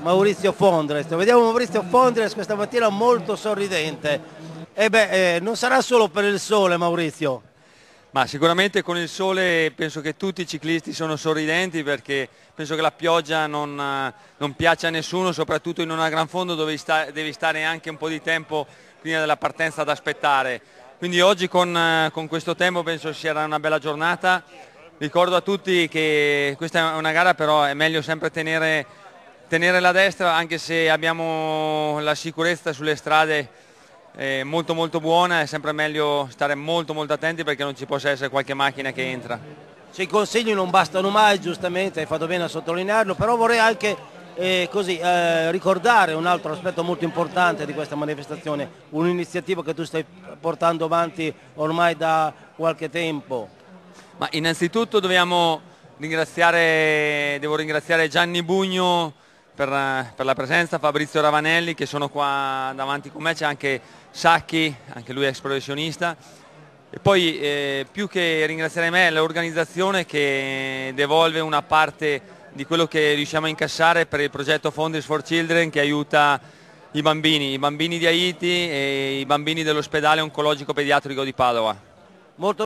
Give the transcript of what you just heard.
Maurizio Fondres. Vediamo Maurizio Fondres questa mattina molto sorridente. E beh, eh, non sarà solo per il sole Maurizio. Ma sicuramente con il sole penso che tutti i ciclisti sono sorridenti perché penso che la pioggia non, eh, non piaccia a nessuno, soprattutto in una gran fondo dove sta, devi stare anche un po' di tempo prima della partenza ad aspettare. Quindi oggi con, eh, con questo tempo penso sia una bella giornata. Ricordo a tutti che questa è una gara però è meglio sempre tenere tenere la destra anche se abbiamo la sicurezza sulle strade eh, molto molto buona, è sempre meglio stare molto molto attenti perché non ci possa essere qualche macchina che entra. Cioè, I consigli non bastano mai, giustamente, hai fatto bene a sottolinearlo, però vorrei anche eh, così, eh, ricordare un altro aspetto molto importante di questa manifestazione, un'iniziativa che tu stai portando avanti ormai da qualche tempo. Ma innanzitutto dobbiamo ringraziare, devo ringraziare Gianni Bugno, per, eh, per, la presenza, Fabrizio Ravanelli che sono qua davanti con me, c'è anche Sacchi, anche lui ex professionista. E poi eh, più che ringraziare me, è l'organizzazione che devolve una parte di quello che riusciamo a incassare per il progetto Founders for Children che aiuta i bambini, i bambini di Haiti e i bambini dell'ospedale oncologico pediatrico di Padova. Molto